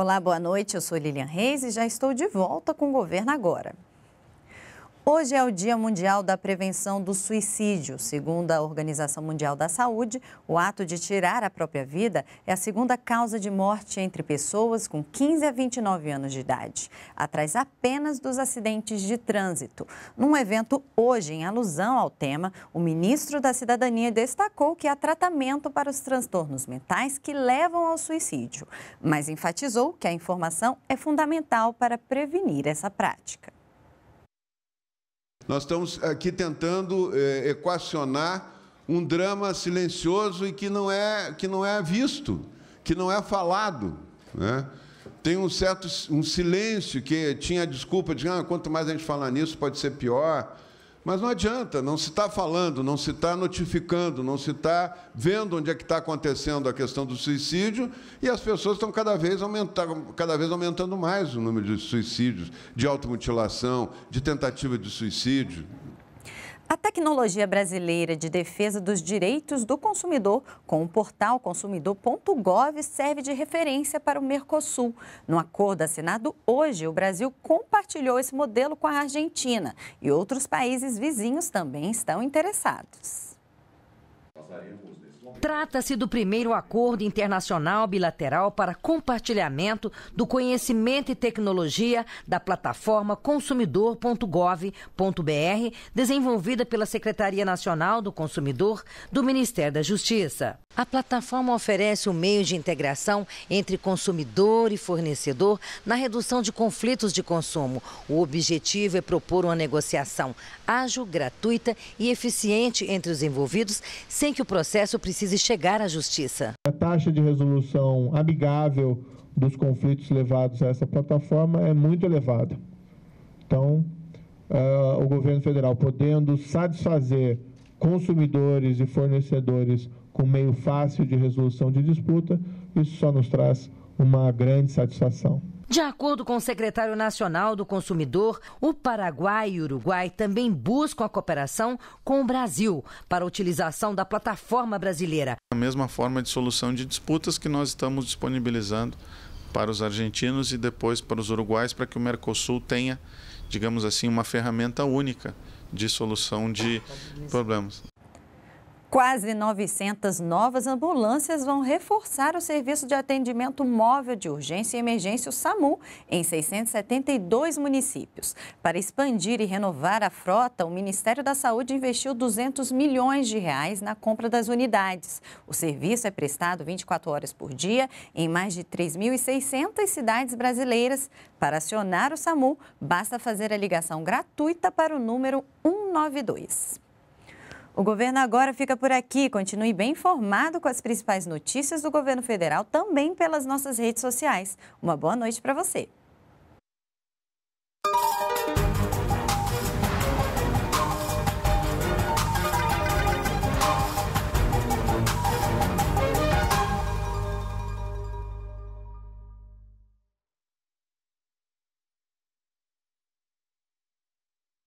Olá, boa noite. Eu sou Lilian Reis e já estou de volta com o Governo Agora. Hoje é o Dia Mundial da Prevenção do Suicídio. Segundo a Organização Mundial da Saúde, o ato de tirar a própria vida é a segunda causa de morte entre pessoas com 15 a 29 anos de idade, atrás apenas dos acidentes de trânsito. Num evento hoje em alusão ao tema, o ministro da Cidadania destacou que há tratamento para os transtornos mentais que levam ao suicídio, mas enfatizou que a informação é fundamental para prevenir essa prática. Nós estamos aqui tentando é, equacionar um drama silencioso e que não é, que não é visto, que não é falado. Né? Tem um certo um silêncio que tinha a desculpa de ah, quanto mais a gente falar nisso, pode ser pior. Mas não adianta, não se está falando, não se está notificando, não se está vendo onde é que está acontecendo a questão do suicídio e as pessoas estão cada vez, aumentando, cada vez aumentando mais o número de suicídios, de automutilação, de tentativa de suicídio. A tecnologia brasileira de defesa dos direitos do consumidor, com o portal consumidor.gov, serve de referência para o Mercosul. No acordo assinado hoje, o Brasil compartilhou esse modelo com a Argentina e outros países vizinhos também estão interessados. Trata-se do primeiro acordo internacional bilateral para compartilhamento do conhecimento e tecnologia da plataforma consumidor.gov.br, desenvolvida pela Secretaria Nacional do Consumidor do Ministério da Justiça. A plataforma oferece o um meio de integração entre consumidor e fornecedor na redução de conflitos de consumo. O objetivo é propor uma negociação ágil, gratuita e eficiente entre os envolvidos, sem que o processo precise precise chegar à justiça. A taxa de resolução amigável dos conflitos levados a essa plataforma é muito elevada. Então, uh, o governo federal podendo satisfazer consumidores e fornecedores com meio fácil de resolução de disputa, isso só nos traz uma grande satisfação. De acordo com o secretário nacional do consumidor, o Paraguai e o Uruguai também buscam a cooperação com o Brasil para a utilização da plataforma brasileira. A mesma forma de solução de disputas que nós estamos disponibilizando para os argentinos e depois para os uruguais, para que o Mercosul tenha, digamos assim, uma ferramenta única de solução de problemas. Quase 900 novas ambulâncias vão reforçar o serviço de atendimento móvel de urgência e emergência, o SAMU, em 672 municípios. Para expandir e renovar a frota, o Ministério da Saúde investiu 200 milhões de reais na compra das unidades. O serviço é prestado 24 horas por dia em mais de 3.600 cidades brasileiras. Para acionar o SAMU, basta fazer a ligação gratuita para o número 192. O governo agora fica por aqui. Continue bem informado com as principais notícias do governo federal também pelas nossas redes sociais. Uma boa noite para você.